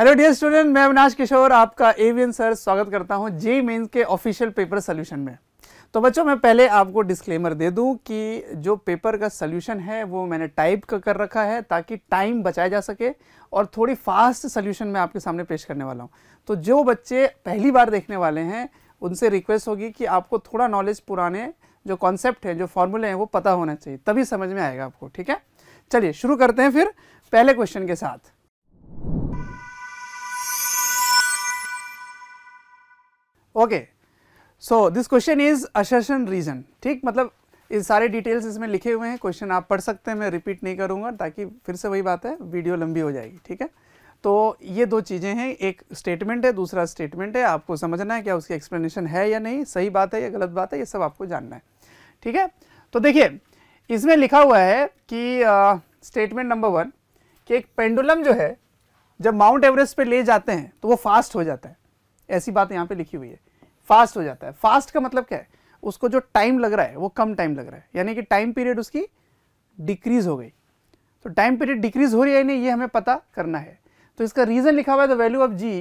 Hello dear student मैं अविनाश किशोर आपका avian sir स्वागत करता हूं जे मेन्स के ऑफिशियल पेपर सोल्यूशन में तो बच्चों मैं पहले आपको डिस्क्लेमर दे दूं कि जो पेपर का सोल्यूशन है वो मैंने टाइप का कर रखा है ताकि टाइम बचाया जा सके और थोड़ी फास्ट सोल्यूशन मैं आपके सामने पेश करने वाला हूँ तो जो बच्चे पहली बार देखने वाले हैं उनसे रिक्वेस्ट होगी कि आपको थोड़ा नॉलेज पुराने जो कॉन्सेप्ट है जो फॉर्मूले हैं वो पता होना चाहिए तभी समझ में आएगा आपको ठीक है चलिए शुरू करते हैं फिर पहले क्वेश्चन के साथ okay so this question is assertion reason ठीक मतलब ये सारे डिटेल्स इसमें लिखे हुए हैं क्वेश्चन आप पढ़ सकते हैं मैं रिपीट नहीं करूंगा ताकि फिर से वही बात है वीडियो लंबी हो जाएगी ठीक है तो ये दो चीज़ें हैं एक स्टेटमेंट है दूसरा स्टेटमेंट है आपको समझना है क्या उसकी एक्सप्लेनेशन है या नहीं सही बात है या गलत बात है ये सब आपको जानना है ठीक है तो देखिए इसमें लिखा हुआ है कि स्टेटमेंट नंबर वन कि एक पेंडुलम जो है जब माउंट एवरेस्ट पे ले जाते हैं तो वो फास्ट हो जाता है ऐसी बात यहाँ पे लिखी हुई है फास्ट हो जाता है फास्ट का मतलब क्या है उसको जो टाइम लग रहा है वो कम टाइम लग रहा है यानी कि टाइम पीरियड उसकी डिक्रीज हो गई तो टाइम पीरियड डिक्रीज हो रही है नहीं ये हमें पता करना है तो इसका रीज़न लिखा हुआ है the value of g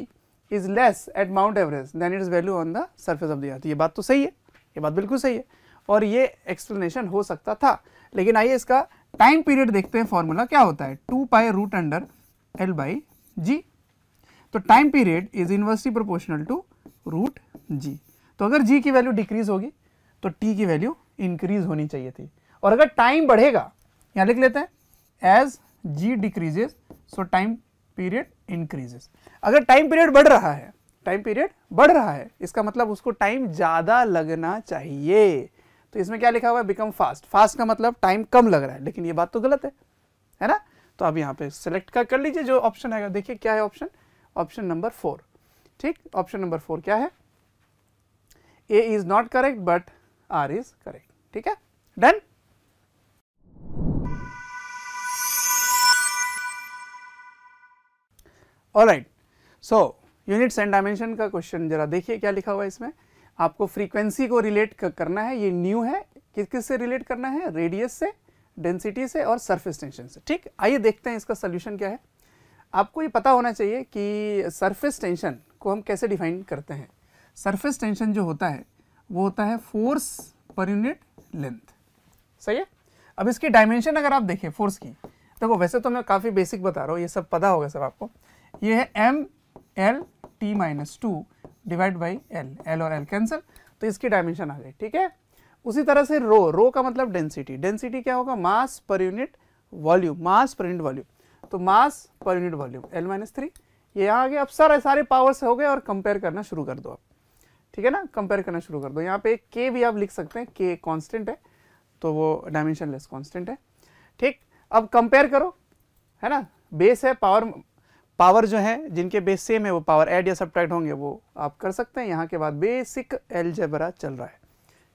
is less at Mount Everest it is value on the surface of earth ये बात तो सही है ये बात बिल्कुल सही है और ये एक्सप्लेनेशन हो सकता था लेकिन आइए इसका टाइम पीरियड देखते हैं फॉर्मूला क्या होता है two pi root under l by g तो time period is inversely proportional to root g तो अगर जी की वैल्यू डिक्रीज होगी तो टी की वैल्यू इंक्रीज होनी चाहिए थी और अगर टाइम बढ़ेगा यहाँ लिख लेते हैं as g decreases so time period increases अगर टाइम पीरियड बढ़ रहा है टाइम पीरियड बढ़ रहा है इसका मतलब उसको टाइम ज़्यादा लगना चाहिए तो इसमें क्या लिखा हुआ है बिकम फास्ट फास्ट का मतलब टाइम कम लग रहा है लेकिन ये बात तो गलत है है ना तो आप यहाँ पे सेलेक्ट कर लीजिए जो ऑप्शन है देखिए क्या है ऑप्शन ऑप्शन नंबर फोर ठीक ऑप्शन नंबर फोर क्या है A is not correct, but R is correct. ठीक है done right so units and dimension का क्वेश्चन जरा देखिए क्या लिखा हुआ है इसमें आपको फ्रीक्वेंसी को रिलेट करना है ये न्यू है किस किस से रिलेट करना है रेडियस से डेंसिटी से और सरफेस टेंशन से ठीक आइए देखते हैं इसका सोल्यूशन क्या है आपको ये पता होना चाहिए कि सरफेस टेंशन को हम कैसे डिफाइन करते हैं सरफेस टेंशन जो होता है वो होता है फोर्स पर यूनिट लेंथ सही है अब इसकी डायमेंशन अगर आप देखें फोर्स की देखो वैसे तो मैं काफ़ी बेसिक बता रहा हूँ ये सब पता होगा सब आपको ये है M L T minus two divide by L L और एल कैंसिल तो इसकी डायमेंशन आ गई ठीक है उसी तरह से रो रो का मतलब डेंसिटी डेंसिटी क्या होगा मास पर यूनिट वॉल्यूम मास पर यूनिट वॉल्यूम तो मास पर unit volume L minus three ये यहाँ आ गया अब सारे सारे पावर्स हो गए और कंपेयर करना शुरू कर दो आप ठीक है ना कंपेयर करना शुरू कर दो यहाँ पे के भी आप लिख सकते हैं के कांस्टेंट है तो वो डायमेंशन लेस कॉन्स्टेंट है ठीक अब कंपेयर करो है ना बेस है पावर पावर जो है जिनके बेस सेम है वो पावर एड या सब्ट्रैक्ट होंगे वो आप कर सकते हैं यहाँ के बाद बेसिक एलजेबरा चल रहा है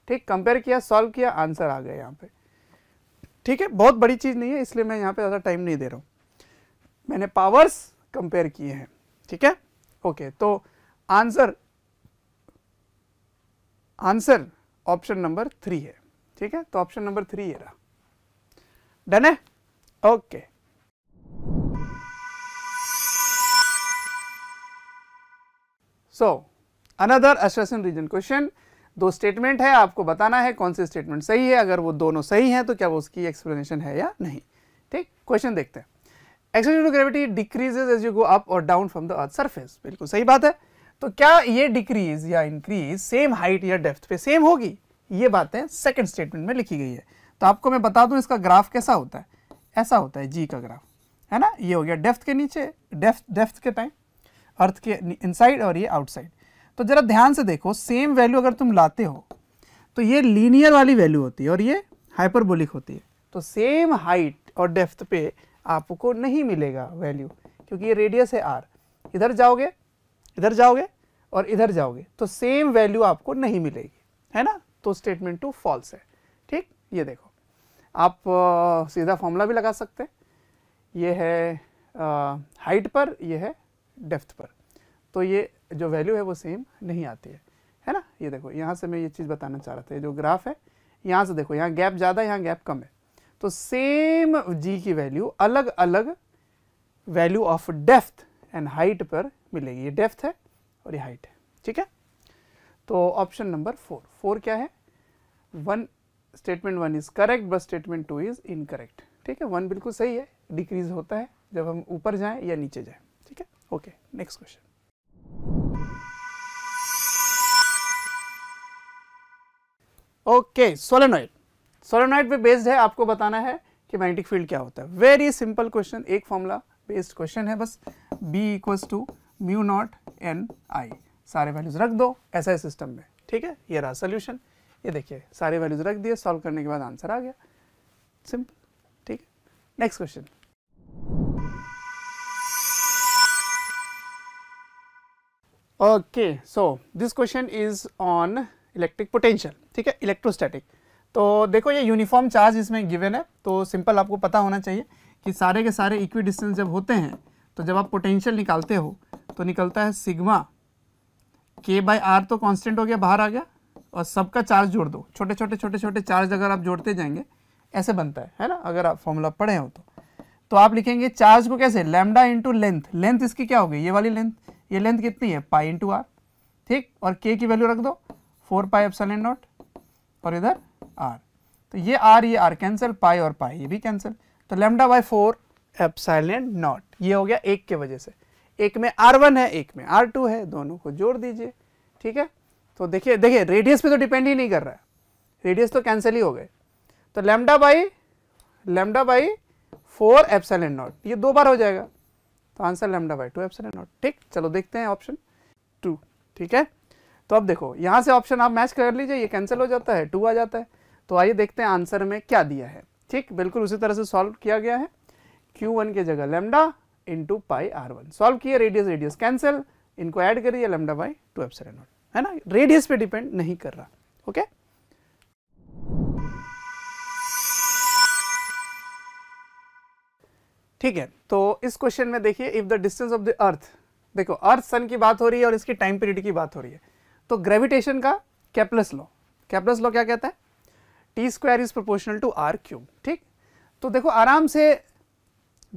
ठीक कंपेयर किया सॉल्व किया आंसर आ गया यहाँ पे ठीक है बहुत बड़ी चीज़ नहीं है इसलिए मैं यहाँ पे ज़्यादा टाइम नहीं दे रहा हूँ मैंने पावर्स कंपेयर किए हैं ठीक है ओके तो answer answer option number three है ठीक है तो ऑप्शन नंबर थ्री है रहा डन है okay so another assertion reason question दो स्टेटमेंट है आपको बताना है कौन से स्टेटमेंट सही है अगर वो दोनों सही हैं तो क्या वो उसकी एक्सप्लेनेशन है या नहीं ठीक क्वेश्चन देखते हैं explain two gravity decreases as you go up और down from the earth surface बिल्कुल सही बात है तो क्या ये डिक्रीज या इंक्रीज सेम हाइट या डेप्थ पे सेम होगी ये बातें सेकंड स्टेटमेंट में लिखी गई है तो आपको मैं बता दूं इसका ग्राफ कैसा होता है ऐसा होता है जी का ग्राफ है ना ये हो गया डेफ्थ के नीचे डेफ्थ डेफ्थ के टाइम अर्थ के इनसाइड और ये आउटसाइड तो ज़रा ध्यान से देखो सेम वैल्यू अगर तुम लाते हो तो ये लीनियर वाली वैल्यू होती है और ये हाइपरबोलिक होती है तो सेम हाइट और डेफ्थ पे आपको नहीं मिलेगा वैल्यू क्योंकि ये रेडियस है आर इधर जाओगे इधर जाओगे और इधर जाओगे तो सेम वैल्यू आपको नहीं मिलेगी है ना तो स्टेटमेंट टू फॉल्स है ठीक ये देखो आप आ, सीधा फॉर्मूला भी लगा सकते हैं ये है हाइट पर ये है डेफ्थ पर तो ये जो वैल्यू है वो सेम नहीं आती है है ना ये देखो यहाँ से मैं ये चीज़ बताना चाह रहा था जो ग्राफ है यहाँ से देखो यहाँ गैप ज़्यादा यहाँ गैप कम है तो सेम जी की वैल्यू अलग अलग value of depth and height पर मिलेगी ये डेफ्थ है और ये हाइट है ठीक है तो ऑप्शन नंबर फोर फोर क्या है one statement one is correct बस स्टेटमेंट टू इज़ इनकरेक्ट ठीक है वन बिल्कुल सही है डिक्रीज होता है जब हम ऊपर जाएं या नीचे जाएं ठीक है okay next question okay solenoid solenoid पे बेस्ड है आपको बताना है कि मैग्नेटिक फील्ड क्या होता है वेरी सिंपल क्वेश्चन एक फॉर्मूला बेस्ड क्वेश्चन है बस B equals to mu naught N I सारे वैल्यूज रख दो ऐसा है सिस्टम में ठीक है ये रहा सोल्यूशन ये देखिए सारे वैल्यूज रख दिए सॉल्व करने के बाद आंसर आ गया सिंपल ठीक है next question okay so this question is on electric potential ठीक है इलेक्ट्रोस्टैटिक तो देखो ये यूनिफॉर्म चार्ज इसमें गिवन है तो सिंपल आपको पता होना चाहिए कि सारे के सारे इक्वी डिस्टेंस जब होते हैं तो जब आप पोटेंशियल निकालते हो तो निकलता है सिग्मा के बाय आर तो कांस्टेंट हो गया बाहर आ गया और सबका चार्ज जोड़ दो छोटे छोटे छोटे छोटे चार्ज अगर आप जोड़ते जाएंगे ऐसे बनता है है ना अगर आप फॉर्मूला पढ़े हो तो तो आप लिखेंगे चार्ज को कैसे लेमडा इंटू लेंथ लेंथ इसकी क्या होगी ये वाली लेंथ ये लेंथ कितनी है पाई इंटू आर ठीक और के की वैल्यू रख दो फोर पाई एफ नॉट और इधर आर तो ये आर ये आर कैंसिल पाई और पाई ये भी कैंसिल तो lambda by four epsilon naught ये हो गया एक के वजह से एक में आर वन है एक में आर टू है दोनों को जोड़ दीजिए ठीक है तो देखिए देखिए रेडियस पे तो डिपेंड ही नहीं कर रहा है रेडियस तो कैंसिल ही हो गए तो lambda by lambda by four epsilon naught ये दो बार हो जाएगा तो answer lambda by two epsilon naught ठीक चलो देखते हैं ऑप्शन टू ठीक है तो अब देखो यहाँ से ऑप्शन आप मैच कर लीजिए ये कैंसिल हो जाता है टू आ जाता है तो आइए देखते हैं आंसर में क्या दिया है ठीक बिल्कुल उसी तरह से सॉल्व किया गया है Q1 के जगह lambda into pi R one solve किया रेडियस रेडियस कैंसिल इनको ऐड करिए lambda by two epsilon naught है ना रेडियस पे डिपेंड नहीं कर रहा ओके okay? ठीक है तो इस क्वेश्चन में देखिए if the distance of the earth देखो अर्थ सन की बात हो रही है और इसकी टाइम पीरियड की बात हो रही है तो ग्रेविटेशन का कैपलस लॉ कैपलस लॉ क्या कहता है T square is proportional to R cube ठीक तो देखो आराम से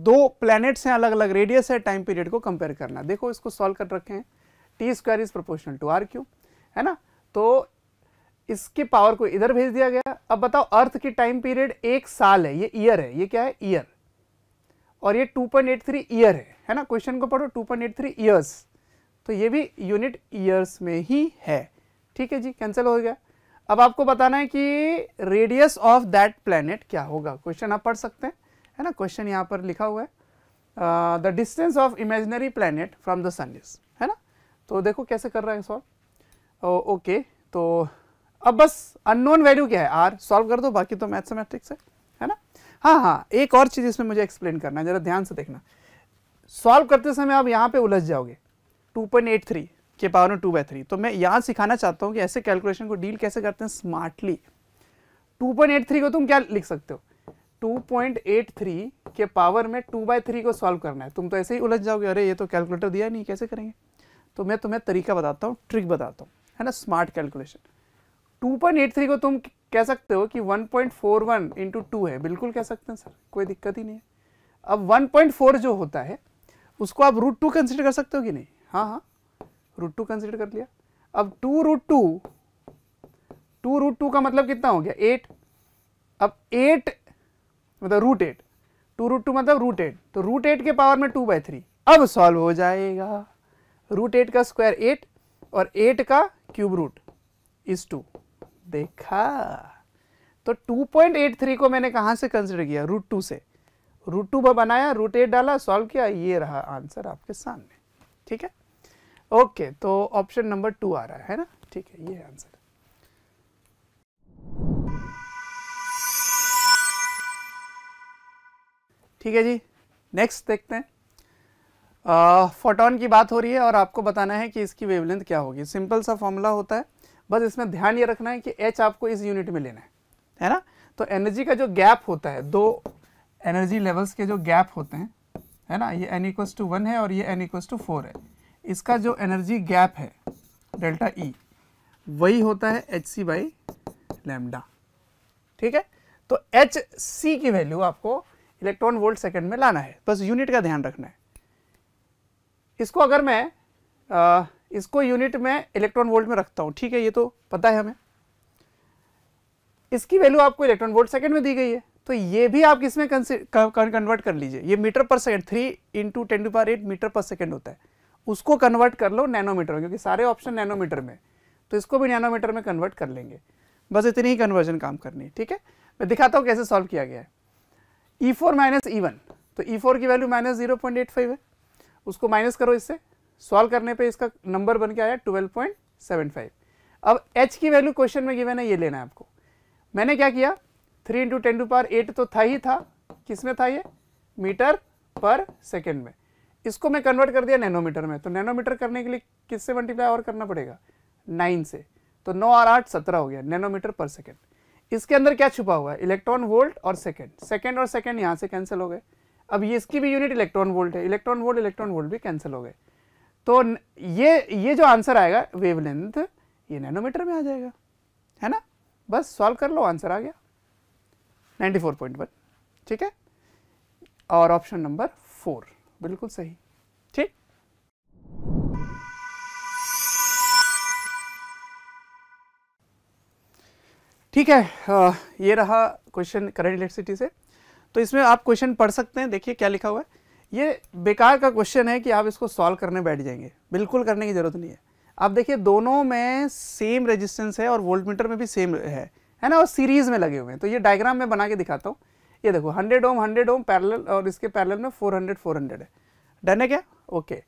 दो प्लैनेट्स हैं अलग अलग रेडियस है टाइम पीरियड को कंपेयर करना देखो इसको सॉल्व कर रखे हैं T square is proportional to R cube है ना तो इसकी पावर को इधर भेज दिया गया अब बताओ अर्थ की टाइम पीरियड एक साल है ये ईयर है ये क्या है ईयर और ये 2.83 ईयर है है ना क्वेश्चन को पढ़ो 2.83 ईयर्स तो ये भी यूनिट ईयर्स में ही है ठीक है जी कैंसिल हो गया अब आपको बताना है कि रेडियस ऑफ दैट प्लैनेट क्या होगा क्वेश्चन आप पढ़ सकते हैं है ना क्वेश्चन यहाँ पर लिखा हुआ है the distance of imaginary planet from the sun is है ना तो देखो कैसे कर रहा है सॉल्व ओके तो अब बस अननोन वैल्यू क्या है आर सॉल्व कर दो बाकी तो मैथमेटिक्स है है ना हाँ हाँ एक और चीज़ इसमें मुझे एक्सप्लेन करना है ज़रा ध्यान से देखना सॉल्व करते समय आप यहाँ पे उलझ जाओगे 2.83 के पावर में टू बाई थ्री तो मैं यहाँ सिखाना चाहता हूँ कि ऐसे कैलकुलेशन को डील कैसे करते हैं स्मार्टली 2.83 को तुम क्या लिख सकते हो 2.83 के पावर में टू बाई थ्री को सॉल्व करना है तुम तो ऐसे ही उलझ जाओगे अरे ये तो कैलकुलेटर दिया नहीं कैसे करेंगे तो मैं तुम्हें तरीका बताता हूँ ट्रिक बताता हूँ है ना स्मार्ट कैलकुलेशन 2.83 को तुम कह सकते हो कि 1.41 पॉइंट टू है बिल्कुल कह सकते हैं सर कोई दिक्कत ही नहीं है अब 1.4 जो होता है उसको आप रूट टू कंसिडर कर सकते हो कि नहीं हाँ हाँ रूट टू कंसिडर कर लिया अब two root two two root two का मतलब कितना हो गया एट अब एट मतलब root eight two root two मतलब रूट एट तो रूट एट के पावर में टू बाई थ्री अब सॉल्व हो जाएगा रूट एट का स्क्वायर एट और एट का क्यूब रूट इज टू देखा तो 2.83 को मैंने कहाँ से कंसिडर किया रूट टू से रूट टू बनाया रूट एट डाला सॉल्व किया ये रहा आंसर आपके सामने ठीक है ओके तो ऑप्शन नंबर टू आ रहा है ना ठीक है ये आंसर ठीक है जी नेक्स्ट देखते हैं फोटोन की बात हो रही है और आपको बताना है कि इसकी वेवलेंथ क्या होगी सिंपल सा फॉर्मूला होता है बस इसमें ध्यान ये रखना है कि एच आपको इस यूनिट में लेना है है ना तो एनर्जी का जो गैप होता है दो एनर्जी लेवल्स के जो गैप होते हैं है ना ये एन इक्व टू वन है और ये एन इक्व टू फोर है इसका जो एनर्जी गैप है डेल्टा ई e, वही होता है एच सी बाई ठीक है तो एच सी की वैल्यू आपको इलेक्ट्रॉन वोल्ट सेकंड में लाना है बस यूनिट का ध्यान रखना है इसको अगर मैं आ, इसको यूनिट में इलेक्ट्रॉन वोल्ट में रखता हूँ ठीक है ये तो पता है हमें इसकी वैल्यू आपको इलेक्ट्रॉन वोल्ट सेकंड में दी गई है तो ये भी आप किसमें कन्वर्ट कर लीजिए ये meter per second three into ten to power eight meter per second होता है उसको कन्वर्ट कर लो नैनोमीटर में क्योंकि सारे ऑप्शन नैनोमीटर में तो इसको भी नैनोमीटर में कन्वर्ट कर लेंगे बस इतनी ही कन्वर्जन काम करनी है ठीक है मैं दिखाता हूँ कैसे सॉल्व किया गया है E four minus E one तो ई e फोर की value minus zero point eight five है उसको माइनस करो इससे सॉल्व करने पे इसका नंबर बन के आया ट्वेल्व पॉइंट सेवन फाइव अब एच की वैल्यू क्वेश्चन में गिवन है ये लेना है आपको मैंने क्या किया three into ten to power eight तो था ही था किस में था ये मीटर पर सेकेंड में इसको मैं कन्वर्ट कर दिया नैनोमीटर में तो नैनोमीटर करने के लिए किससे मल्टीप्लाई और करना पड़ेगा नाइन से तो नौ और आठ सत्रह हो गया नैनोमीटर पर सेकेंड इसके अंदर क्या छुपा हुआ है इलेक्ट्रॉन वोल्ट और सेकेंड सेकेंड और सेकेंड यहाँ से कैंसिल हो गए अब ये इसकी भी यूनिट इलेक्ट्रॉन वोल्ट है इलेक्ट्रॉन वोल्ट इलेक्ट्रॉन वोल्ट भी कैंसिल हो गए तो ये ये जो आंसर आएगा वेवलेंथ ये नैनोमीटर में आ जाएगा है ना बस सॉल्व कर लो आंसर आ गया 94.1 ठीक है और ऑप्शन नंबर फोर बिल्कुल सही ठीक ठीक है आ, ये रहा क्वेश्चन करंट इलेक्ट्रिसिटी से तो इसमें आप क्वेश्चन पढ़ सकते हैं देखिए क्या लिखा हुआ है ये बेकार का क्वेश्चन है कि आप इसको सॉल्व करने बैठ जाएंगे बिल्कुल करने की ज़रूरत नहीं है आप देखिए दोनों में सेम रेजिस्टेंस है और वोल्टमीटर में भी सेम है है ना और सीरीज़ में लगे हुए हैं तो ये डायग्राम में बना के दिखाता हूँ ये देखो 100 ओम 100 ओम पैरेलल और इसके पैरेलल में 400 400 है डन है क्या ओके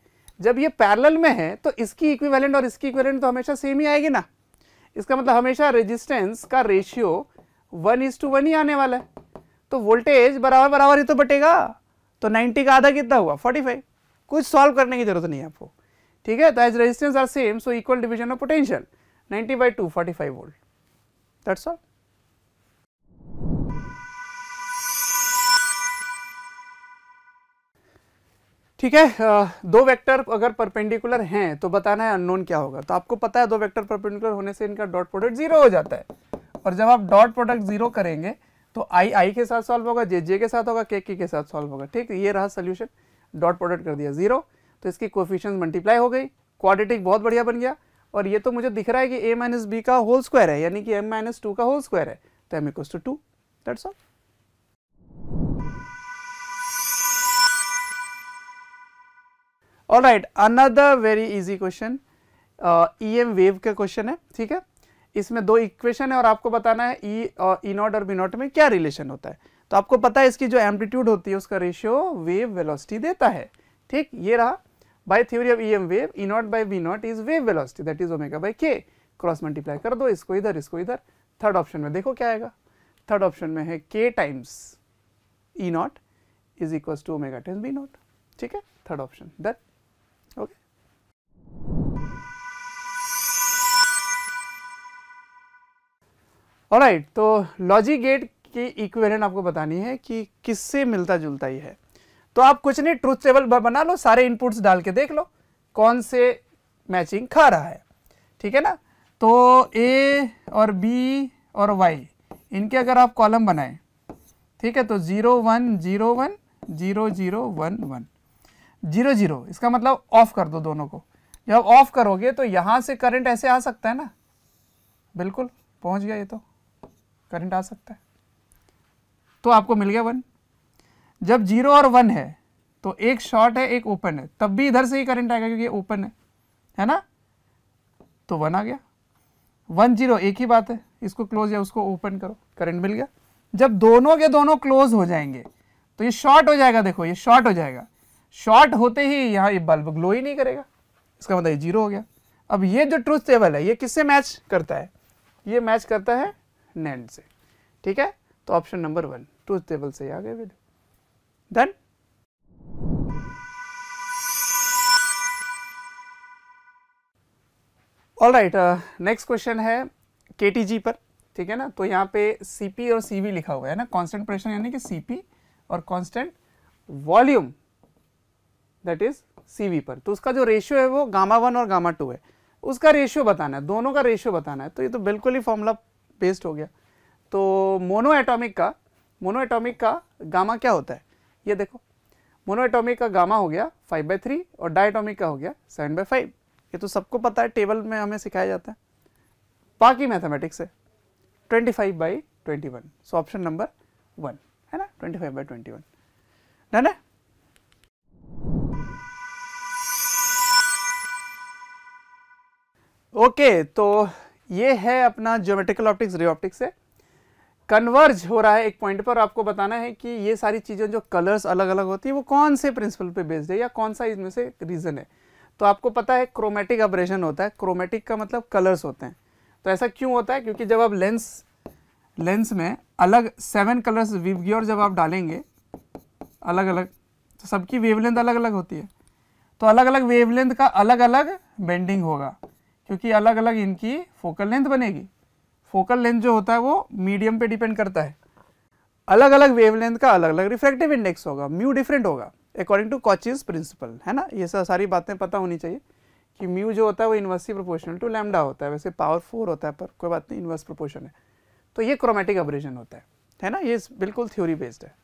जब ये पैरेलल में है तो इसकी इक्विवेलेंट और इसकी इक्विवेलेंट तो हमेशा सेम ही आएगी ना इसका मतलब हमेशा रेजिस्टेंस का ratio one is to one ही आने वाला है तो वोल्टेज बराबर बराबर ही तो बटेगा तो 90 का आधा कितना हुआ 45 कुछ सॉल्व करने की जरूरत नहीं है आपको ठीक है तो as resistance are same so equal division of potential 90 by two forty five volt that's all ठीक है दो वेक्टर अगर परपेंडिकुलर हैं तो बताना है अननोन क्या होगा तो आपको पता है दो वेक्टर परपेंडिकुलर होने से इनका डॉट प्रोडक्ट जीरो हो जाता है और जब आप डॉट प्रोडक्ट जीरो करेंगे तो आई आई के साथ सॉल्व होगा जे जे के साथ होगा के के के साथ सॉल्व होगा ठीक ये रहा सोल्यूशन डॉट प्रोडक्ट कर दिया जीरो तो इसकी कोफिशन मल्टीप्लाई हो गई क्वाड्रेटिक बहुत बढ़िया बन गया और ये तो मुझे दिख रहा है कि ए माइनस बी का होल स्क्वायर है यानी कि एम माइनस टू का होल स्क्वायर है तो M equal to two that's all all right another very easy question E M wave का क्वेश्चन है ठीक है इसमें दो इक्वेशन है और आपको बताना है ई ई नॉट और बी नॉट में क्या रिलेशन होता है तो आपको पता है इसकी जो एम्पलीट्यूड होती है उसका रेशियो वेव वेलोसिटी देता है ठीक ये रहा by theory of E M wave E naught by B naught is wave velocity that is omega by K cross multiply कर दो इसको इधर इसको इधर थर्ड ऑप्शन में देखो क्या आएगा थर्ड ऑप्शन में है K times E naught is equal to omega times B naught ठीक है third option that right right, तो लॉजिक गेट की इक्वेरियन आपको बतानी है कि किससे मिलता जुलता ही है तो आप कुछ नहीं ट्रूथ टेबल बना लो सारे इनपुट्स डाल के देख लो कौन से मैचिंग खा रहा है ठीक है ना तो ए और बी और वाई इनके अगर आप कॉलम बनाएं ठीक है तो zero one zero one zero zero one one zero zero इसका मतलब ऑफ कर दो दोनों को जब ऑफ करोगे तो यहां से करंट ऐसे आ सकता है ना बिल्कुल पहुंच गया ये तो करंट आ सकता है तो आपको मिल गया वन जब जीरो और वन है तो एक शॉर्ट है एक ओपन है तब भी इधर से ही करंट आएगा क्योंकि ओपन है है ना तो वन आ गया वन जीरो एक ही बात है इसको क्लोज या उसको ओपन करो करंट मिल गया जब दोनों के दोनों क्लोज हो जाएंगे तो ये शॉर्ट हो जाएगा देखो ये शॉर्ट हो जाएगा शॉर्ट होते ही यहाँ ये बल्ब ग्लो ही नहीं करेगा इसका मतलब ये जीरो हो गया अब ये जो ट्रूथ टेबल है ये किससे मैच करता है ये मैच करता है नेट से ठीक है तो option number one truth table से आ गए value then all right next question है के पर ठीक है ना तो यहाँ पे सी पी और सी वी लिखा हुआ है ना कांस्टेंट प्रेशर यानी कि सी पी और constant volume that is C पर तो उसका जो रेशियो है वो गामा वन और गामा टू है उसका रेशियो बताना है दोनों का रेशियो बताना है तो ये तो बिल्कुल ही फॉर्मूला बेस्ड हो गया तो मोनो एटॉमिक का मोनो एटॉमिक का गामा क्या होता है ये देखो मोनो एटॉमिक का गामा हो गया फाइव बाई थ्री और डाइटॉमिक का हो गया सेवन बाई फाइव ये तो सबको पता है टेबल में हमें सिखाया जाता है बाकी मैथमेटिक्स है twenty five by twenty one so option number one है ना twenty five by twenty one है ना ओके okay, तो ये है अपना ज्योमेट्रिकल ऑप्टिक्स रे ऑप्टिक्स से कन्वर्ज हो रहा है एक पॉइंट पर आपको बताना है कि ये सारी चीज़ें जो कलर्स अलग अलग होती है वो कौन से प्रिंसिपल पे बेस्ड है या कौन सा इसमें से रीज़न है तो आपको पता है क्रोमेटिक ऑपरेशन होता है क्रोमेटिक का मतलब कलर्स होते हैं तो ऐसा क्यों होता है क्योंकि जब आप लेंस लेंस में अलग सेवन कलर्स विवग्योर जब आप डालेंगे अलग अलग तो सबकी वेवलेंथ अलग अलग होती है तो अलग अलग वेवलेंथ का अलग अलग बेंडिंग होगा क्योंकि अलग अलग इनकी फोकल लेंथ बनेगी फोकल लेंथ जो होता है वो मीडियम पे डिपेंड करता है अलग अलग वेवलेंथ का अलग अलग रिफ्रैक्टिव इंडेक्स होगा म्यू डिफरेंट होगा अकॉर्डिंग टू कॉचिज प्रिंसिपल है ना ये सब सारी बातें पता होनी चाहिए कि म्यू जो होता है वो इन्वर्सली प्रोपोर्शनल टू लैमडा होता है वैसे पावर फोर होता है पर कोई बात नहीं इन्वर्स प्रोपोर्शन है तो ये क्रोमेटिक ऑपरेशन होता है है ना ये बिल्कुल थ्योरी बेस्ड है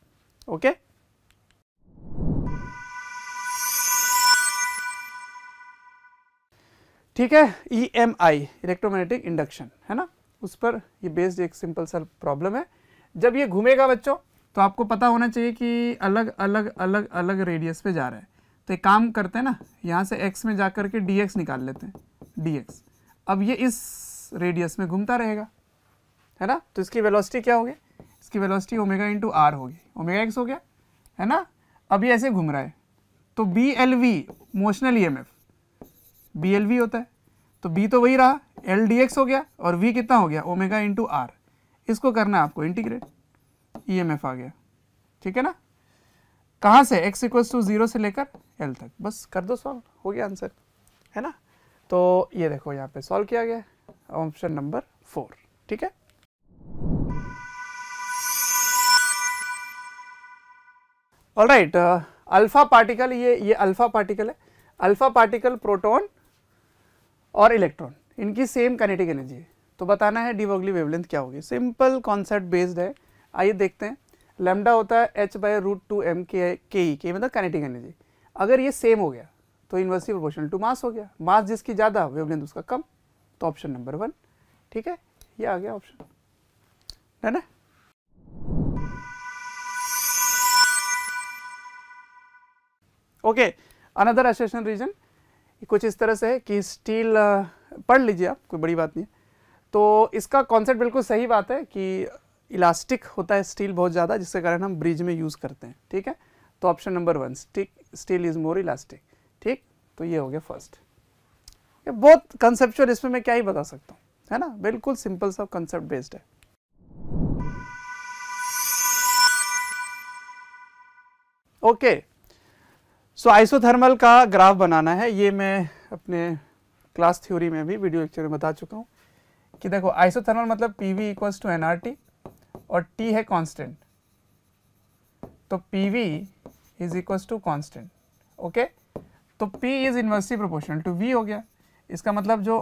ओके okay? ठीक है E M I electromagnetic induction है ना उस पर ये बेस्ड एक सिंपल सा प्रॉब्लम है जब ये घूमेगा बच्चों तो आपको पता होना चाहिए कि अलग अलग अलग अलग रेडियस पे जा रहा है तो एक काम करते हैं ना यहाँ से एक्स में जा करके डी निकाल लेते हैं डी एक्स अब ये इस रेडियस में घूमता रहेगा है ना तो इसकी वेलोसिटी क्या होगी इसकी वेलोसिटी ओमेगा इंटू आर होगी ओमेगा एक्स हो गया है ना अब ये ऐसे घूम रहा है तो B L V motional E M F B होता है तो बी तो वही रहा एल डी एक्स हो गया और वी कितना हो गया ओमेगा इंटू आर इसको करना है आपको इंटीग्रेट ई एम एफ आ गया ठीक है ना कहाँ से एक्स इक्वल्स टू जीरो से लेकर एल तक बस कर दो सॉल्व हो गया आंसर है ना तो ये देखो यहाँ पे सॉल्व किया गया ऑप्शन नंबर फोर ठीक है ऑल राइट अल्फा पार्टिकल ये ये अल्फा पार्टिकल है अल्फा पार्टिकल प्रोटॉन और इलेक्ट्रॉन इनकी सेम कनेटिक एनर्जी है तो बताना है डी वोगली वेवलेंथ क्या होगी सिंपल कॉन्सेप्ट बेस्ड है आइए देखते हैं लेमडा होता है H by root two M के के ई के मतलब कनेटिक एनर्जी अगर ये सेम हो गया तो इन्वर्सली प्रोपोर्शनल टू मास हो गया मास जिसकी ज़्यादा वेवलेंथ उसका कम तो ऑप्शन नंबर वन ठीक है ये आ गया ऑप्शन है ना ओके अनदर असोसिएशन रीजन कुछ इस तरह से है कि स्टील पढ़ लीजिए आप कोई बड़ी बात नहीं है तो इसका कॉन्सेप्ट बिल्कुल सही बात है कि इलास्टिक होता है स्टील बहुत ज़्यादा जिसके कारण हम ब्रिज में यूज़ करते हैं ठीक है तो option number one stick steel is more elastic ठीक तो ये हो गया फर्स्ट ये बहुत कंसेप्चुअल इसमें मैं क्या ही बता सकता हूँ है ना बिल्कुल सिंपल सा कंसेप्ट बेस्ड है ओके okay, सो आइसोथर्मल का ग्राफ बनाना है ये मैं अपने क्लास थ्योरी में भी वीडियो लेक्चर में बता चुका हूँ कि देखो आइसोथर्मल मतलब P V equals to N R T और टी है कांस्टेंट तो P V is equals to constant okay तो P is inversely proportional to V हो गया इसका मतलब जो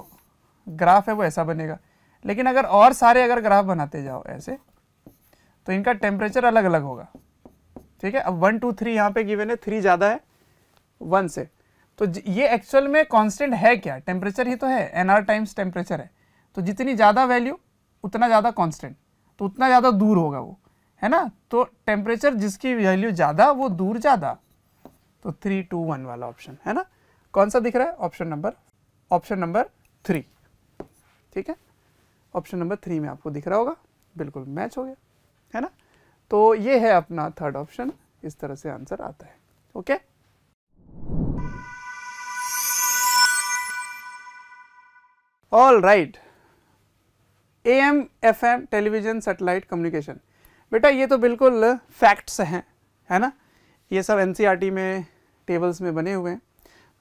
ग्राफ है वो ऐसा बनेगा लेकिन अगर और सारे अगर ग्राफ बनाते जाओ ऐसे तो इनका टेम्परेचर अलग अलग होगा ठीक है अब वन टू थ्री यहाँ पे गिवन है थ्री ज़्यादा है वन से तो ये एक्चुअल में कांस्टेंट है क्या टेम्परेचर ही तो है एन आर टाइम्स टेम्परेचर है तो जितनी ज़्यादा वैल्यू उतना ज़्यादा कांस्टेंट तो उतना ज़्यादा दूर होगा वो है ना तो टेम्परेचर जिसकी वैल्यू ज़्यादा वो दूर ज़्यादा तो थ्री टू वन वाला ऑप्शन है ना कौन सा दिख रहा है option number option number three ठीक है ऑप्शन नंबर थ्री में आपको दिख रहा होगा बिल्कुल मैच हो गया है ना तो ये है अपना थर्ड ऑप्शन इस तरह से आंसर आता है okay okay? All A M F M television satellite communication बेटा ये तो बिल्कुल फैक्ट्स हैं है ना ये सब एन e में टेबल्स में बने हुए हैं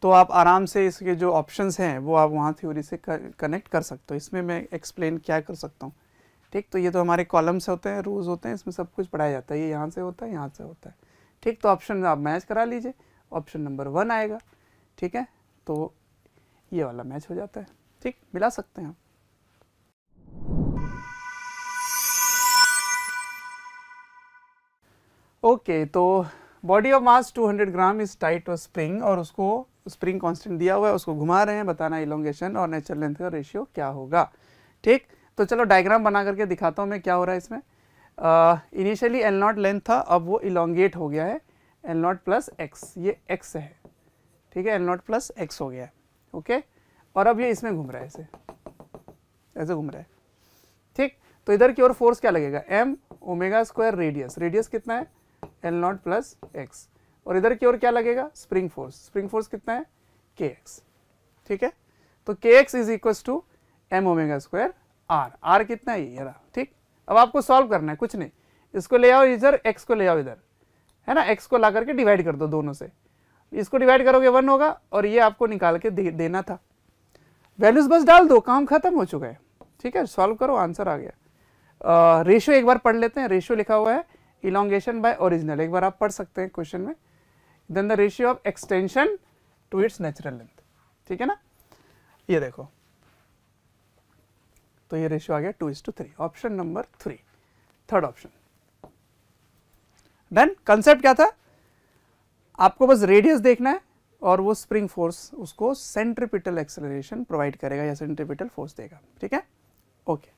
तो आप आराम से इसके जो ऑप्शंस हैं वो आप वहाँ थ्योरी से कनेक्ट कर सकते हो इसमें मैं एक्सप्लेन क्या कर सकता हूँ ठीक तो ये तो हमारे कॉलम्स होते हैं रूल्स होते हैं इसमें सब कुछ पढ़ाया जाता है ये यहाँ से होता है यहाँ से होता है ठीक तो ऑप्शन आप मैच करा लीजिए ऑप्शन नंबर वन आएगा ठीक है तो ये वाला मैच हो जाता है ठीक मिला सकते हैं ओके okay, तो body of mass 200 gram is tight और स्प्रिंग और उसको स्प्रिंग कांस्टेंट दिया हुआ है उसको घुमा रहे हैं बताना इलोंगेशन और नेचुरल लेंथ का रेशियो क्या होगा ठीक तो चलो डायग्राम बना करके दिखाता हूँ मैं क्या हो रहा है इसमें इनिशियली एल नॉट लेंथ था अब वो इलोंगेट हो गया है एल नॉट प्लस एक्स ये एक्स है ठीक है एल नॉट प्लस एक्स हो गया है ओके okay? और अब ये इसमें घूम रहा है ऐसे ऐसे घूम रहा है ठीक तो इधर की ओर फोर्स क्या लगेगा M omega square radius radius कितना है एल नॉट प्लस एक्स और इधर की ओर क्या लगेगा स्प्रिंग फोर्स स्प्रिंग फोर्स कितना है के एक्स ठीक है तो K X is equal to M omega square R R कितना है ये ठीक अब आपको सॉल्व करना है कुछ नहीं इसको ले आओ इधर एक्स को ले आओ इधर है ना एक्स को ला करके डिवाइड कर दो दोनों से इसको डिवाइड करोगे वन होगा और ये आपको निकाल के दे, देना था वैल्यूज बस डाल दो काम खत्म हो चुका है ठीक है सॉल्व करो आंसर आ गया रेशो एक बार पढ़ लेते हैं रेशो लिखा हुआ है इलांगेशन बाय ओरिजिनल एक बार आप पढ़ सकते हैं क्वेश्चन में then the ratio of extension to its natural length ठीक है ना ये देखो तो ये रेशियो आ गया two is to three option number three third option done concept क्या था आपको बस रेडियस देखना है और वो स्प्रिंग फोर्स उसको सेंट्रिपिटल एक्सेलरेशन प्रोवाइड करेगा या सेंट्रिपिटल फोर्स देगा ठीक है ओके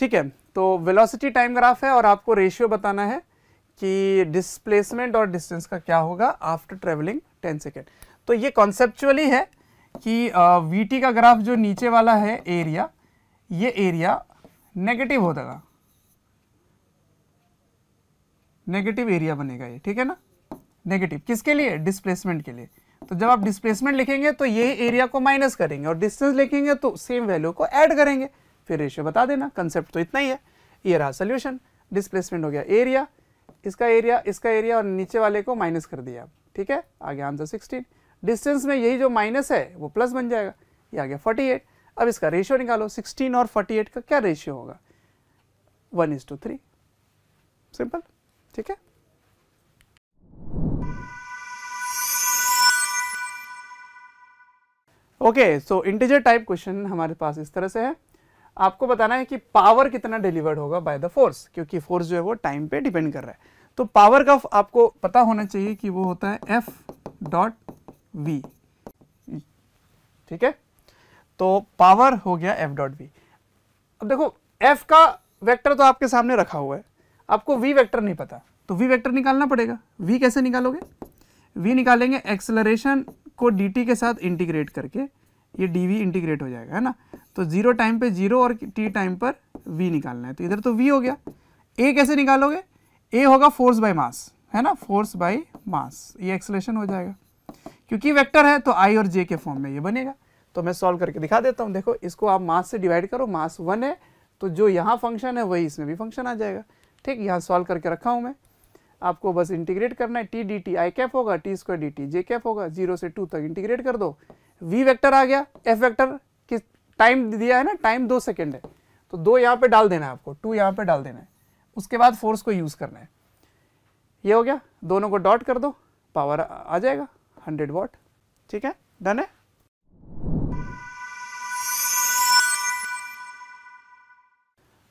ठीक है तो वेलोसिटी टाइम ग्राफ है और आपको रेशियो बताना है कि डिस्प्लेसमेंट और डिस्टेंस का क्या होगा आफ्टर ट्रेवलिंग 10 सेकेंड तो ये कॉन्सेप्चुअली है कि वी का ग्राफ जो नीचे वाला है एरिया ये एरिया नेगेटिव हो जाएगा नेगेटिव एरिया बनेगा ये ठीक है ना नेगेटिव किसके लिए डिस्प्लेसमेंट के लिए तो जब आप डिस्प्लेसमेंट लिखेंगे तो ये एरिया को माइनस करेंगे और डिस्टेंस लिखेंगे तो सेम वैल्यू को ऐड करेंगे फिर रेशियो बता देना कंसेप्ट तो इतना ही है ये रहा सोल्यूशन डिस्प्लेसमेंट हो गया एरिया इसका एरिया इसका एरिया और नीचे वाले को माइनस कर दिया ठीक है आगे आंसर सिक्सटीन डिस्टेंस में यही जो माइनस है वो प्लस बन जाएगा ये आ गया फोर्टी एट अब इसका रेशियो निकालो सिक्सटीन और फोर्टी एट का क्या रेशियो होगा one is to three simple ठीक है okay so integer type question हमारे पास इस तरह से है आपको बताना है कि पावर कितना डिलीवर्ड होगा बाय द फोर्स क्योंकि फोर्स जो है वो टाइम पे डिपेंड कर रहा है तो पावर का आपको पता होना चाहिए कि वो होता है एफ डॉट वी ठीक है तो पावर हो गया एफ डॉट वी अब देखो एफ का वेक्टर तो आपके सामने रखा हुआ है आपको वी वेक्टर नहीं पता तो वी वेक्टर निकालना पड़ेगा वी कैसे निकालोगे वी निकालेंगे एक्सलरेशन को डी के साथ इंटीग्रेट करके ये डी वी इंटीग्रेट हो जाएगा है ना तो जीरो टाइम पे जीरो और टी टाइम पर वी निकालना है तो इधर तो वी हो गया ए कैसे निकालोगे ए होगा फोर्स बाय मास है ना फोर्स बाय मास ये एक्सलेशन हो जाएगा क्योंकि वेक्टर है तो आई और जे के फॉर्म में ये बनेगा तो मैं सॉल्व करके दिखा देता हूँ देखो इसको आप मास से डिवाइड करो मास वन है तो जो यहाँ फंक्शन है वही इसमें भी फंक्शन आ जाएगा ठीक यहाँ सॉल्व करके रखा हूँ मैं आपको बस इंटीग्रेट करना है T D T I cap होगा T square D T J cap होगा जीरो से टू तक इंटीग्रेट कर दो वी वेक्टर आ गया एफ वेक्टर किस टाइम दिया है ना टाइम दो सेकेंड है तो दो यहाँ पर डाल देना है आपको टू यहाँ पर डाल देना है उसके बाद फोर्स को यूज़ करना है ये हो गया दोनों को डॉट कर दो पावर आ जाएगा हंड्रेड वॉट ठीक है डन है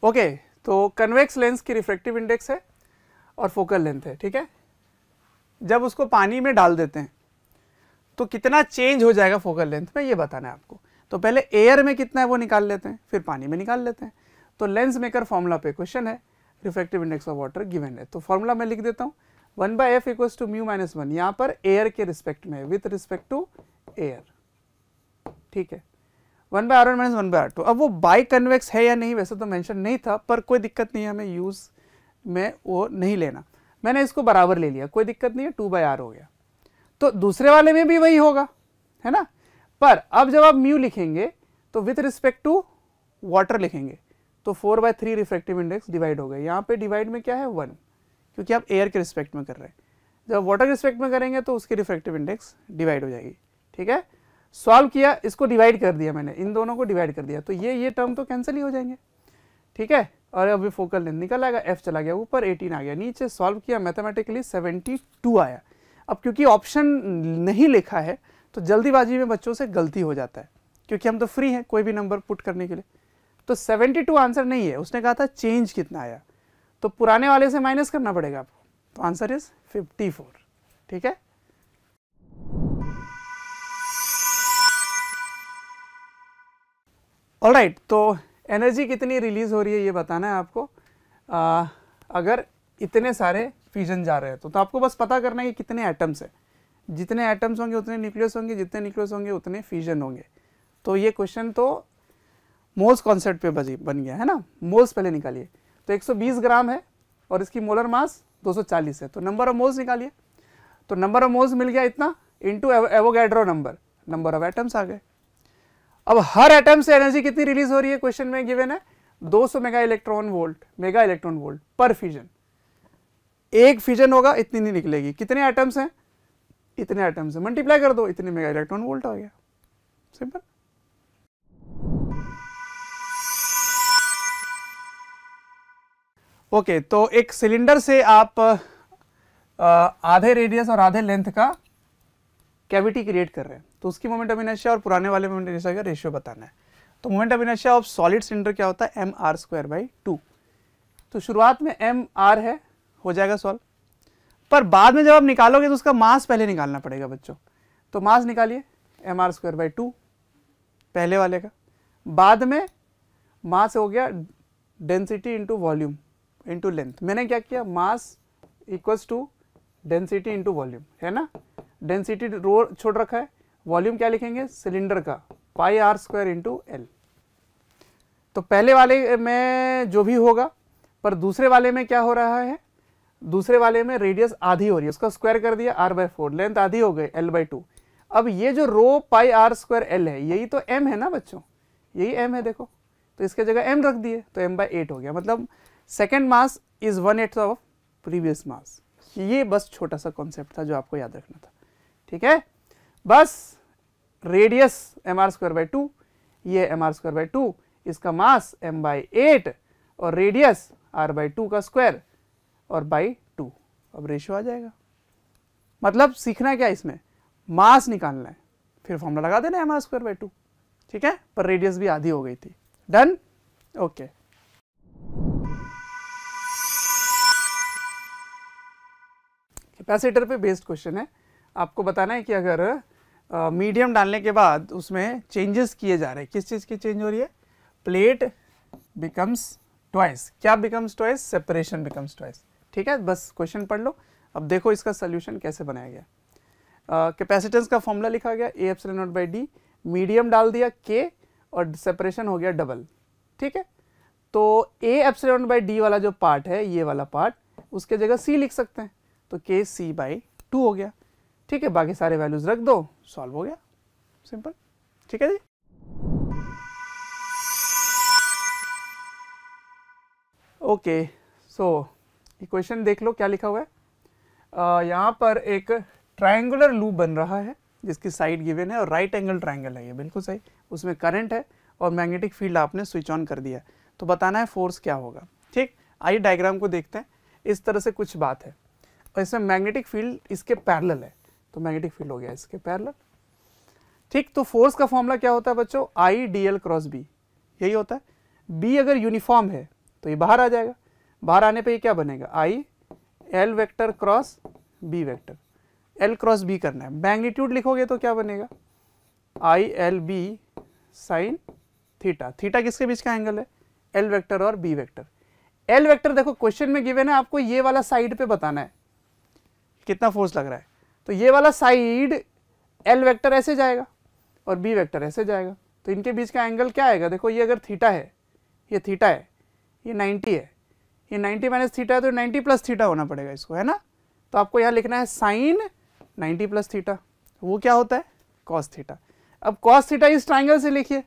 ओके okay, तो कन्वेक्स लेंस की रिफ्रैक्टिव इंडेक्स है और फोकल लेंथ है ठीक है जब उसको पानी में डाल देते हैं तो कितना चेंज हो जाएगा फोकल लेंथ में ये बताना है आपको तो पहले एयर में कितना है वो निकाल लेते हैं फिर पानी में निकाल लेते हैं तो लेंस मेकर फॉर्मूला पे क्वेश्चन है refractive index of water given है तो फॉर्मूला मैं लिख देता हूँ one by F equals to mu minus one यहाँ पर एयर के रिस्पेक्ट में विथ रिस्पेक्ट टू एयर ठीक है one by R one minus one by R two अब वो बाई कन्वेक्स है या नहीं वैसे तो मैंशन नहीं था पर कोई दिक्कत नहीं है हमें यूज़ में वो नहीं लेना मैंने इसको बराबर ले लिया कोई दिक्कत नहीं है टू बाई आर हो गया तो दूसरे वाले में भी वही होगा है ना पर अब जब आप म्यू लिखेंगे तो विथ रिस्पेक्ट टू वाटर लिखेंगे तो four by three refractive index divide हो गया यहाँ पे डिवाइड में क्या है वन क्योंकि आप एयर के रिस्पेक्ट में कर रहे हैं जब वाटर के रिस्पेक्ट में करेंगे तो उसकी रिफ्रेक्टिव इंडेक्स डिवाइड हो जाएगी ठीक है सॉल्व किया इसको डिवाइड कर दिया मैंने इन दोनों को डिवाइड कर दिया तो ये ये टर्म तो कैंसिल ही हो जाएंगे ठीक है और अभी फोकल लेंथ निकल आएगा एफ चला गया ऊपर एटीन आ गया नीचे सॉल्व किया मैथमेटिकली सेवेंटी टू आया अब क्योंकि ऑप्शन नहीं लिखा है तो जल्दीबाजी में बच्चों से गलती हो जाता है क्योंकि हम तो फ्री हैं कोई भी नंबर पुट करने के लिए तो 72 आंसर नहीं है उसने कहा था चेंज कितना आया तो पुराने वाले से माइनस करना पड़ेगा आपको तो आंसर इज फोर ठीक है ऑलराइट राइट तो एनर्जी कितनी रिलीज़ हो रही है ये बताना है आपको आ, अगर इतने सारे फ्यूजन जा रहे हैं तो, तो आपको बस पता करना है कि कितने एटम्स हैं जितने एटम्स होंगे उतने न्यूक्लियस होंगे जितने न्यूक्लियस होंगे उतने फ्यूजन होंगे तो ये क्वेश्चन तो मोल्स कॉन्सेप्ट पे बजी बन गया है ना मोल्स पहले निकालिए तो 120 ग्राम है और इसकी मोलर मास 240 है तो नंबर ऑफ मोल्स निकालिए तो नंबर ऑफ मोल्स मिल गया इतना into Avogadro number number of atoms आ गए अब हर एटम से एनर्जी कितनी रिलीज हो रही है क्वेश्चन में गिवन है 200 mega electron volt mega electron volt पर फ्यूजन एक फ्यूजन होगा इतनी नहीं निकलेगी कितने एटम्स हैं इतने एटम्स हैं मल्टीप्लाई कर दो इतने मेगा इलेक्ट्रॉन वोल्ट आ गया सिंपल ओके okay, तो एक सिलेंडर से आप आधे रेडियस और आधे लेंथ का कैविटी क्रिएट कर रहे हैं तो उसकी ऑफ इनर्शिया और पुराने वाले ऑफ इनर्शिया का रेशियो बताना है तो of inertia of solid cylinder क्या होता है M R square by two तो शुरुआत में एम आर है हो जाएगा सॉल्व पर बाद में जब आप निकालोगे तो उसका मास पहले निकालना पड़ेगा बच्चों तो मास निकालिए M R square by two पहले वाले का बाद में मास हो गया density into volume into length मैंने क्या किया mass equals to density into volume है ना डेंसिटी रो छोड़ रखा है वॉल्यूम क्या लिखेंगे सिलेंडर का pi R square into L तो पहले वाले में जो भी होगा पर दूसरे वाले में क्या हो रहा है दूसरे वाले में रेडियस आधी हो रही है उसका स्क्वायर कर दिया आर बाई फोर लेंथ आधी हो गई एल बाई टू अब ये जो rho pi R square L है यही तो एम है ना बच्चों यही एम है देखो तो इसके जगह एम रख दिए तो एम बाई एट हो गया मतलब second mass is one eight of previous mass ये बस छोटा सा कॉन्सेप्ट था जो आपको याद रखना था ठीक है बस radius M R square by two ये M R square by two इसका मास एम बाई एट और रेडियस आर बाई टू का स्क्वायर और बाई टू अब रेशियो आ जाएगा मतलब सीखना क्या इसमें मास निकालना है फिर फॉर्मूला लगा देना M R square by two ठीक है पर रेडियस भी आधी हो गई थी डन ओके okay. कैपेसिटर पे बेस्ड क्वेश्चन है आपको बताना है कि अगर मीडियम डालने के बाद उसमें चेंजेस किए जा रहे हैं किस चीज़ की चेंज हो रही है प्लेट बिकम्स ट्वाइस क्या becomes twice separation becomes twice ठीक है बस क्वेश्चन पढ़ लो अब देखो इसका सोल्यूशन कैसे बनाया गया कैपेसिटेंस uh, का फॉर्मूला लिखा गया A F naught by D medium डाल दिया के और सेपरेशन हो गया डबल ठीक है तो ए नॉट बाई डी वाला जो पार्ट है ये वाला पार्ट उसके जगह सी लिख सकते हैं तो के सी बाई टू हो गया ठीक है बाकी सारे वैल्यूज़ रख दो सॉल्व हो गया सिंपल ठीक है जी ओके सो इक्वेशन देख लो क्या लिखा हुआ है uh, यहाँ पर एक ट्राइंगुलर लूप बन रहा है जिसकी साइड गिवन है और राइट एंगल ट्राइंगल है ये बिल्कुल सही उसमें करंट है और मैग्नेटिक फील्ड आपने स्विच ऑन कर दिया तो बताना है फोर्स क्या होगा ठीक आइए डायग्राम को देखते हैं इस तरह से कुछ बात है और इसमें मैग्नेटिक फील्ड इसके पैरल है तो मैग्नेटिक फील्ड हो गया इसके पैरल ठीक तो फोर्स का फॉर्मूला क्या होता है बच्चों I D L cross B यही होता है बी अगर यूनिफॉर्म है तो ये बाहर आ जाएगा बाहर आने पे ये क्या बनेगा I L vector cross B vector L cross B करना है मैग्नीट्यूड लिखोगे तो क्या बनेगा I L B sine theta theta किसके बीच का एंगल है एल वेक्टर और बी वेक्टर एल वेक्टर देखो क्वेश्चन में गिवेन है आपको ये वाला साइड पे बताना है कितना फोर्स लग रहा है तो ये वाला साइड एल वेक्टर ऐसे जाएगा और बी वेक्टर ऐसे जाएगा तो इनके बीच का एंगल क्या आएगा देखो ये अगर थीटा है ये थीटा है ये 90 है ये 90 माइनस थीटा है तो 90 प्लस थीटा होना पड़ेगा इसको है ना तो आपको यहाँ लिखना है साइन 90 प्लस थीटा वो क्या होता है कॉस थीटा अब कॉस थीटा इस ट्राइंगल से लिखिए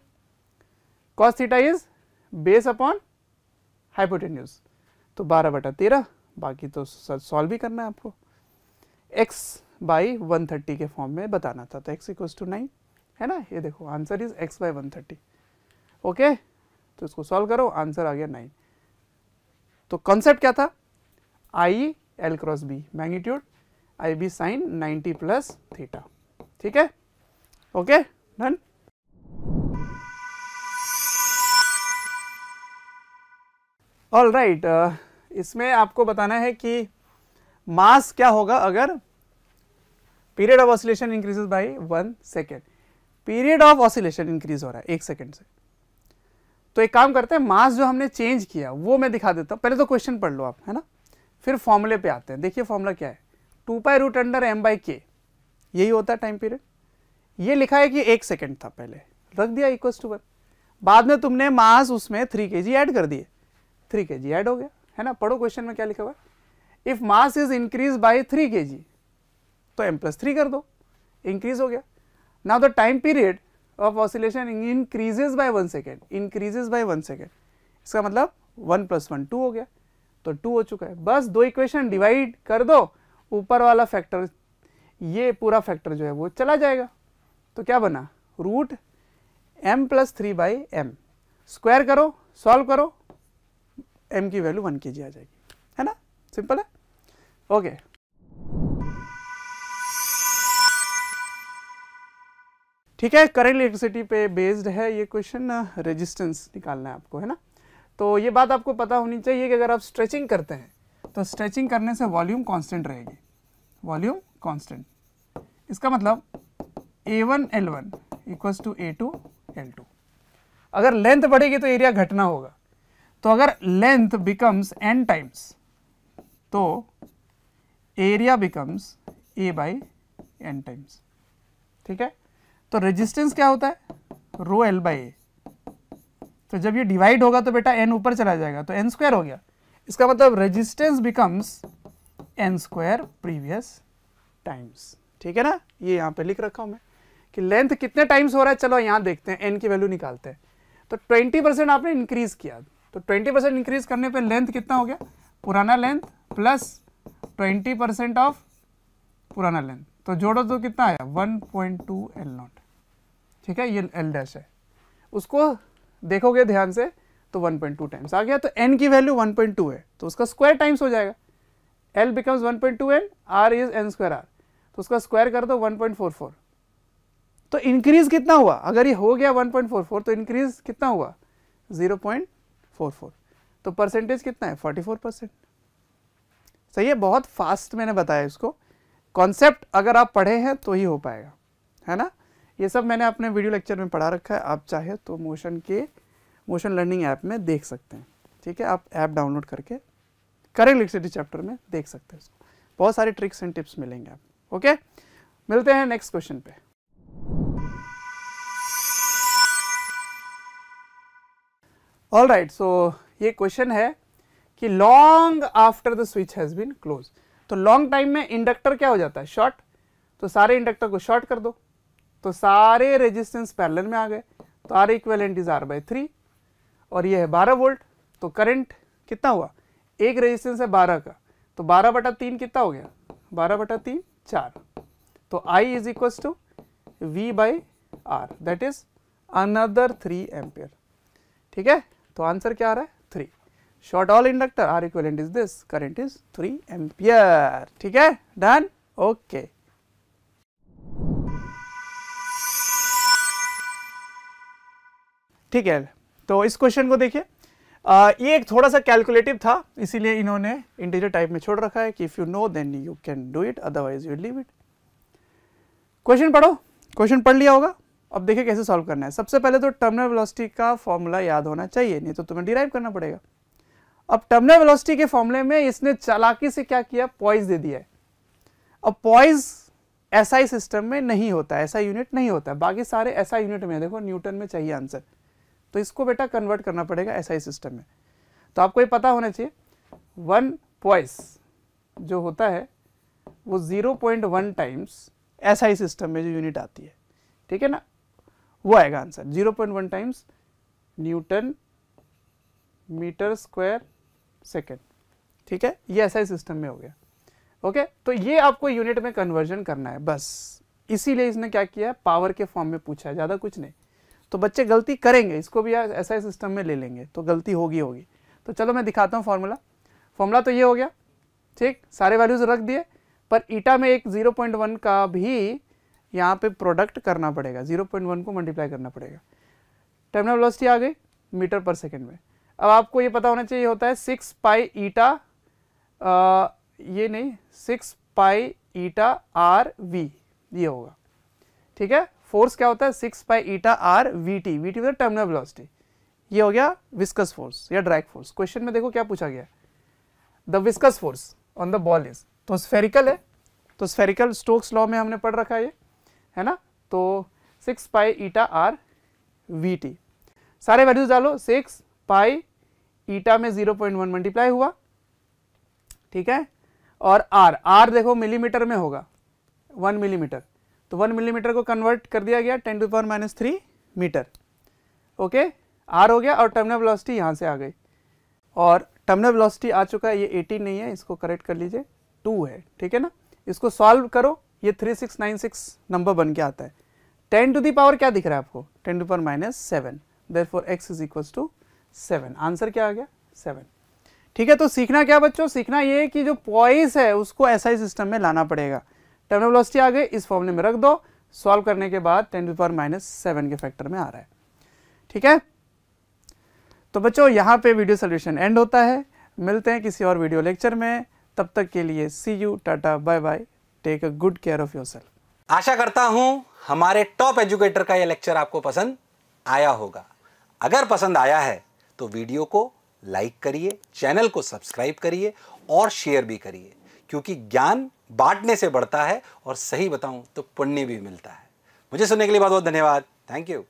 cos theta is base upon hypotenuse तो बारह बटा तेरह बाकी तो सॉल्व भी करना है आपको एक्स बाई वन थर्टी के फॉर्म में बताना था तो एक्स इक्व टू नाइन है ना ये देखो answer is X by one thirty okay तो इसको सॉल्व करो आंसर आ गया नाइन तो कॉन्सेप्ट क्या था I L cross B magnitude I B sine ninety plus theta ठीक है ओके डन ऑल राइट इसमें आपको बताना है कि मास क्या होगा अगर period of oscillation increase by one second period of oscillation increase हो रहा है एक सेकेंड से तो एक काम करते हैं मास जो हमने चेंज किया वो मैं दिखा देता हूँ पहले तो क्वेश्चन पढ़ लो आप है ना फिर फॉर्मूले पे आते हैं देखिए फॉर्मूला क्या है two pi root under M by K यही होता है टाइम पीरियड ये लिखा है कि एक सेकेंड था पहले रख दिया इक्व टू वन बाद में तुमने मास उसमें थ्री के जी एड कर दिए थ्री के जी एड हो गया है ना पढ़ो क्वेश्चन में क्या लिखा हुआ है if mass is increase by three K G तो एम प्लस थ्री कर दो इंक्रीज हो गया now the time period of oscillation increases by one second increases by one second इसका मतलब वन प्लस वन टू हो गया तो टू हो चुका है बस दो इक्वेशन डिवाइड कर दो ऊपर वाला फैक्टर ये पूरा फैक्टर जो है वो चला जाएगा तो क्या बना root M plus three by M square करो सॉल्व करो एम की वैल्यू वन के जी आ जाएगी है ना सिंपल है ओके ठीक है करंट इलेक्ट्रिसिटी पे बेस्ड है ये क्वेश्चन रेजिस्टेंस निकालना है आपको है ना तो ये बात आपको पता होनी चाहिए कि अगर आप स्ट्रेचिंग करते हैं तो स्ट्रेचिंग करने से वॉल्यूम कांस्टेंट रहेगी वॉल्यूम कांस्टेंट इसका मतलब A one L one equal to A two L two अगर लेंथ बढ़ेगी तो एरिया घटना होगा तो अगर लेंथ बिकम्स एन टाइम्स तो area becomes A by N times ठीक है तो रेजिस्टेंस क्या होता है रो एल बाई ए तो जब ये डिवाइड होगा तो बेटा एन ऊपर चला जाएगा तो एन स्क्वायर हो गया इसका मतलब resistance becomes N square previous times ठीक है ना ये यहाँ पे लिख रखा हूँ मैं कि लेंथ कितने टाइम्स हो रहा है चलो यहाँ देखते हैं एन की वैल्यू निकालते हैं तो ट्वेंटी परसेंट आपने इंक्रीज किया तो ट्वेंटी परसेंट इंक्रीज करने पे लेंथ कितना हो गया पुराना length plus twenty percent of पुराना लेंथ तो जोड़ो तो कितना आया 1.2 पॉइंट टू एल नॉट ठीक है ये एल डैश है उसको देखोगे ध्यान से तो 1.2 पॉइंट टू टाइम्स आ गया तो एन की वैल्यू 1.2 है तो उसका स्क्वायर टाइम्स हो जाएगा L becomes one point two N R is N square R तो उसका स्क्वायर कर दो 1.44 तो इंक्रीज तो कितना हुआ अगर ये हो गया 1.44 तो इंक्रीज कितना हुआ 0.44 तो परसेंटेज कितना है 44 परसेंट सही है बहुत फास्ट मैंने बताया इसको कॉन्सेप्ट अगर आप पढ़े हैं तो ही हो पाएगा है ना ये सब मैंने अपने वीडियो लेक्चर में पढ़ा रखा है आप चाहे तो मोशन के मोशन लर्निंग ऐप में देख सकते हैं ठीक है आप ऐप डाउनलोड करके करेंट इलेक्ट्रिसिटी चैप्टर में देख सकते हैं उसको बहुत सारे ट्रिक्स एंड टिप्स मिलेंगे आप ओके मिलते हैं नेक्स्ट क्वेश्चन पे ऑल राइट सो ये क्वेश्चन है कि long after the switch has been close तो लॉन्ग टाइम में इंडक्टर क्या हो जाता है शॉर्ट तो सारे इंडक्टर को शॉर्ट कर दो तो सारे रेजिस्टेंस पैरेलल में आ गए तो R equivalent is R by three और यह है बारह वोल्ट तो करंट कितना हुआ एक रेजिस्टेंस है बारह का तो बारह बटा तीन कितना हो गया बारह बटा तीन चार तो I is equal to V by R that is another three ampere ठीक है तो आंसर क्या आ रहा है short all inductor R equivalent is this current is 3 ampere ठीक है done okay ठीक है तो इस क्वेश्चन को देखिए ये एक थोड़ा सा कैलकुलेटिव था इसीलिए इन्होंने इंटीजर टाइप में छोड़ रखा है कि if you know then you can do it otherwise you leave it question पढ़ो क्वेश्चन पढ़ लिया होगा अब देखिए कैसे सॉल्व करना है सबसे पहले तो टर्मिनल वेलोसिटी का फॉर्मूला याद होना चाहिए नहीं तो तुम्हें डिराइव करना पड़ेगा अब टर्मिनल वेलोसिटी के फॉर्मूले में इसने चालाकी से क्या किया पॉइज दे दिया है अब पॉइज ही सिस्टम में नहीं होता ऐसा यूनिट नहीं होता है बाकी सारे ऐसा यूनिट में देखो न्यूटन में चाहिए आंसर तो इसको बेटा कन्वर्ट करना पड़ेगा ही सिस्टम में तो आपको ये पता होना चाहिए वन पॉइस जो होता है वो 0.1 टाइम्स ही सिस्टम में जो यूनिट आती है ठीक है ना वो आएगा answer 0.1 times newton metre square second ठीक है ये ऐसा सिस्टम में हो गया ओके तो ये आपको यूनिट में कन्वर्जन करना है बस इसीलिए इसने क्या किया पावर के फॉर्म में पूछा है ज़्यादा कुछ नहीं तो बच्चे गलती करेंगे इसको भी ऐसा सिस्टम में ले लेंगे तो गलती होगी होगी तो चलो मैं दिखाता हूँ फॉर्मूला फॉर्मूला तो ये हो गया ठीक सारे वैल्यूज रख दिए पर ईटा में एक जीरो का भी यहाँ पर प्रोडक्ट करना पड़ेगा जीरो को मल्टीप्लाई करना पड़ेगा टर्मिनोलॉसिटी आ गई मीटर पर सेकेंड में अब आपको ये पता होना चाहिए होता है सिक्स पाई ईटा ये नहीं six pi eta R V ये होगा ठीक है फोर्स क्या होता है six pi eta R V T V T terminal velocity ये हो गया विस्कस फोर्स या ड्रैग फोर्स क्वेश्चन में देखो क्या पूछा गया the viscous force on the ball is तो स्फेरिकल है तो स्फेरिकल स्टोक्स लॉ में हमने पढ़ रखा है ये है ना तो six pi eta R V T सारे वैल्यूज डालो सिक्स पाई ईटा में 0.1 मल्टीप्लाई हुआ ठीक है और आर आर देखो मिलीमीटर में होगा वन मिलीमीटर तो वन मिलीमीटर को कन्वर्ट कर दिया गया ten to power minus three metre okay R हो गया और टर्मिनल वेलोसिटी यहाँ से आ गई और टर्मिनल वेलोसिटी आ चुका है ये 18 नहीं है इसको करेक्ट कर लीजिए टू है ठीक है ना इसको सॉल्व करो ये 3696 नंबर बन के आता है 10 टू दी पावर क्या दिख रहा है आपको 10 to power minus seven there four X is equals to seven answer क्या आ गया सेवन ठीक है तो सीखना क्या बच्चों सीखना ये कि जो पॉइस है उसको एसआई सिस्टम में लाना पड़ेगा टर्मिनल आ गई इस फॉर्मूले में रख दो सॉल्व करने के बाद ten to power minus seven के फैक्टर में आ रहा है ठीक है तो बच्चों यहाँ पे वीडियो सोल्यूशन एंड होता है मिलते हैं किसी और वीडियो लेक्चर में तब तक के लिए सी यू टाटा bye bye take a good care of your आशा करता हूँ हमारे टॉप एजुकेटर का यह लेक्चर आपको पसंद आया होगा अगर पसंद आया है तो वीडियो को लाइक करिए चैनल को सब्सक्राइब करिए और शेयर भी करिए क्योंकि ज्ञान बांटने से बढ़ता है और सही बताऊं तो पुण्य भी मिलता है मुझे सुनने के लिए बहुत बहुत धन्यवाद थैंक यू